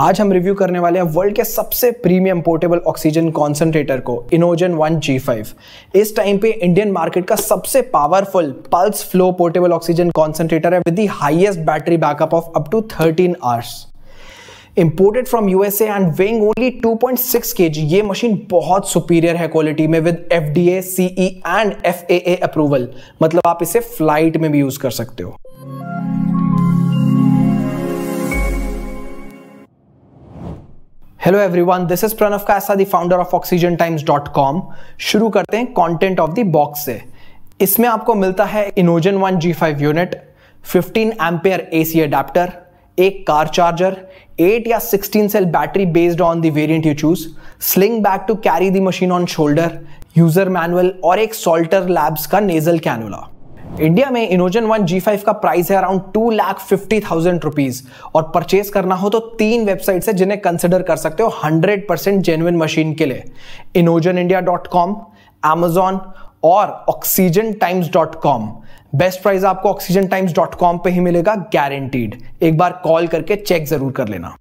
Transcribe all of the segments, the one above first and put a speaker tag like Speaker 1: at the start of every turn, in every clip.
Speaker 1: आज हम रिव्यू करने वाले हैं वर्ल्ड के सबसे प्रीमियम पोर्टेबल ऑक्सीजन कॉन्सेंट्रेटर को इनोजन वन जी फाइव इस टाइम पे इंडियन मार्केट का सबसे powerful pulse flow portable oxygen concentrator है with the highest battery backup of up to thirteen hours imported from USA and weighing only 2.6 KG ये machine बहुत superior है quality में with F D and F approval मतलब आप इसे flight में भी यूज कर सकते हो hello everyone this is Pranav Kasa the founder of Oxygen times dot com शुरू करते हैं कंटेंट ऑफ द बॉक्स से इसमें आपको मिलता है Inogen one G five unit fifteen ampere A C adapter एक कार चार्जर एट या sixteen cell battery based on the variant you choose sling bag to carry the machine on shoulder user manual और एक Salter Labs का nasal cannula India में Inogen one G five का price है around two lakh fifty thousand rupees और purchase करना हो तो तीन वेबसाइट है जिन्हें कंसिडर कर सकते हो हंड्रेड परसेंट जेनुइन मशीन के लिए Inogen India dot com Amazon और oxygen times dot com best price आपको ऑक्सीजन टाइम्स डॉट कॉम पर ही मिलेगा गारंटीड एक बार कॉल करके चेक जरूर कर लेना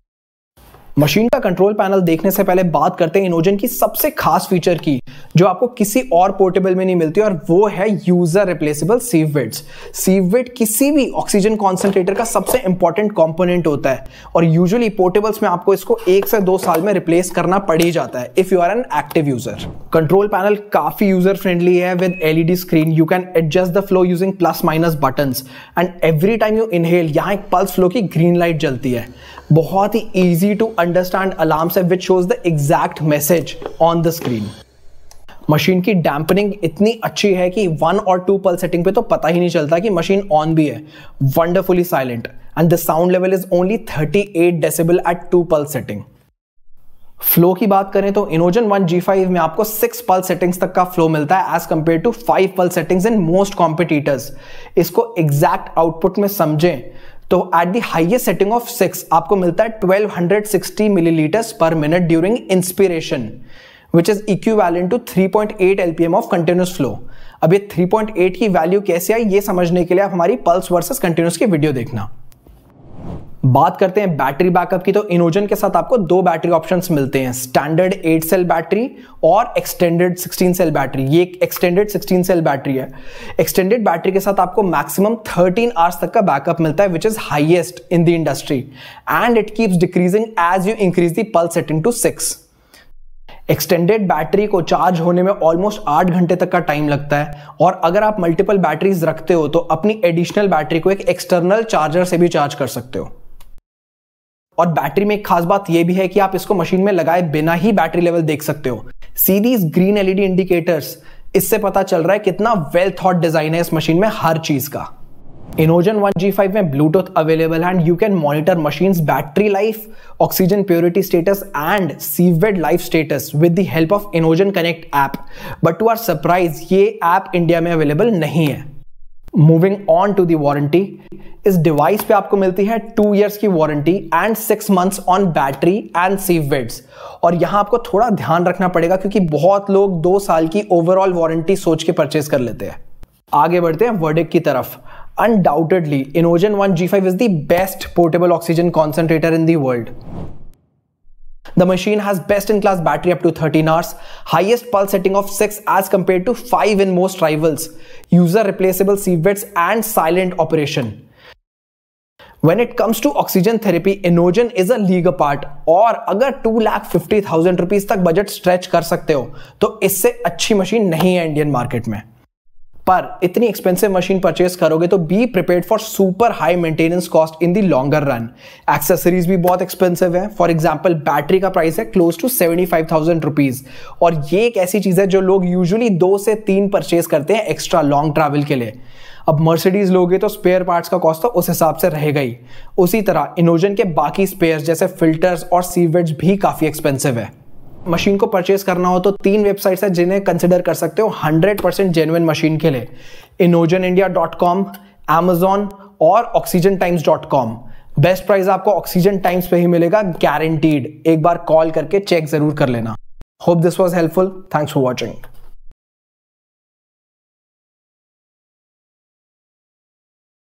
Speaker 1: मशीन का कंट्रोल पैनल देखने से पहले बात करते हैं इनोजन की सबसे खास फीचर की जो आपको किसी और पोर्टेबल में नहीं मिलती और वो है यूजर रिप्लेसेबल सीवेट सीवेट किसी भी ऑक्सीजन कॉन्सेंट्रेटर का सबसे इंपॉर्टेंट कॉम्पोनेंट होता है और यूजली पोर्टेबल्स में आपको इसको एक से दो साल में रिप्लेस करना पड़ ही जाता है if you are an active user control panel काफी यूजर फ्रेंडली है with LED screen you can adjust the flow using plus minus button and every time you inhale यहाँ एक पल्स फ्लो की ग्रीन लाइट जलती है बहुत ही easy to understand alarms है which shows the exact message on the screen machine की dampening इतनी अच्छी है कि वन और टू पल सेटिंग पे तो पता ही नहीं चलता कि मशीन ऑन भी है wonderfully silent and the sound level is only 38 decibel at two pulse setting flow की बात करें तो इनोजन वन जी फाइव में आपको सिक्स पल सेटिंग्स तक का फ्लो मिलता है as compare to five pulse settings in most competitors इसको एग्जैक्ट आउटपुट में समझें तो at the highest setting of six आपको मिलता है twelve hundred sixty milliliters per minute during inspiration which is equivalent to 3.8 M of continuous flow अब ये 3.8 की वैल्यू कैसे आई ये समझने के लिए आप हमारी पल्स वर्सेस कंटिन्यूस की वीडियो देखना बात करते हैं बैटरी बैकअप की तो इनोजन के साथ आपको दो बैटरी ऑप्शंस मिलते हैं स्टैंडर्ड 8 सेल बैटरी और एक्सटेंडेड 16 सेल बैटरी ये एक एक्सटेंडेड 16 सेल बैटरी है एक्सटेंडेड बैटरी के साथ आपको मैक्सिमम 13 आवर्स तक का बैकअप मिलता है which is highest in the industry and it keeps decreasing as you increase the pulse setting to six extended battery को चार्ज होने में ऑलमोस्ट आठ घंटे तक का टाइम लगता है और अगर आप मल्टीपल बैटरीज रखते हो तो अपनी एडिशनल बैटरी को एक एक्सटर्नल चार्जर से भी चार्ज कर सकते हो और बैटरी में एक खास बात यह भी है कि आप इसको मशीन में लगाए बिना ही बैटरी लेवल देख सकते हो सीरीज ग्रीन एलईडी इंडिकेटर्स इससे पता चल रहा है कितना वेल थॉट डिजाइन है इस मशीन में हर चीज का इनोजन 1G5 में ब्लूटूथ अवेलेबल है and you can monitor machine battery life oxygen purity status and sieve bed life status with the help of Inogen connect app but to our surprise ये app India में available नहीं है moving on to the warranty इस device पे आपको मिलती है two years की warranty and six months on battery and sieve beds और यहाँ आपको थोड़ा ध्यान रखना पड़ेगा क्योंकि बहुत लोग दो साल की ओवरऑल वारंटी सोच के परचेज कर लेते हैं आगे बढ़ते हैं वर्डिक की तरफ Undoubtedly, Inogen 1 G5 is the best portable oxygen concentrator in the world. The machine has best-in-class battery up to 13 hours, highest pulse setting of 6 as compared to 5 in most rivals, user replaceable sieverts and silent operation. When it comes to oxygen therapy, Inogen is a league apart Or, agar two lakh fifty thousand rupees तक budget stretch कर सकते हो तो इससे अच्छी machine नहीं पर इतनी एक्सपेंसिव मशीन परचेस करोगे तो be prepare for super high maintenance cost in the longer run accessories भी बहुत एक्सपेंसिव है फॉर एग्जाम्पल बैटरी का प्राइस है close to seventy five thousand rupees और ये एक ऐसी चीज है जो लोग यूजुअली दो से तीन परचेस करते हैं एक्स्ट्रा लॉन्ग ट्रैवल के लिए अब मर्सिडीज लोगे तो स्पेयर पार्ट्स का कॉस्ट तो उस हिसाब से रहेगा ही उसी तरह इनोजन के बाकी स्पेयर जैसे फिल्टर्स और सीवेज भी काफ़ी एक्सपेंसिव है मशीन को परचेस करना हो तो तीन वेबसाइट्स है जिन्हें कंसिडर कर सकते हो हंड्रेड परसेंट जेनुअन मशीन के लिए Inogen India dot com Amazon और oxygen times dot com best price आपको ऑक्सीजन टाइम्स पे ही मिलेगा गारंटीड एक बार कॉल करके चेक जरूर कर लेना hope this was helpful thanks for watching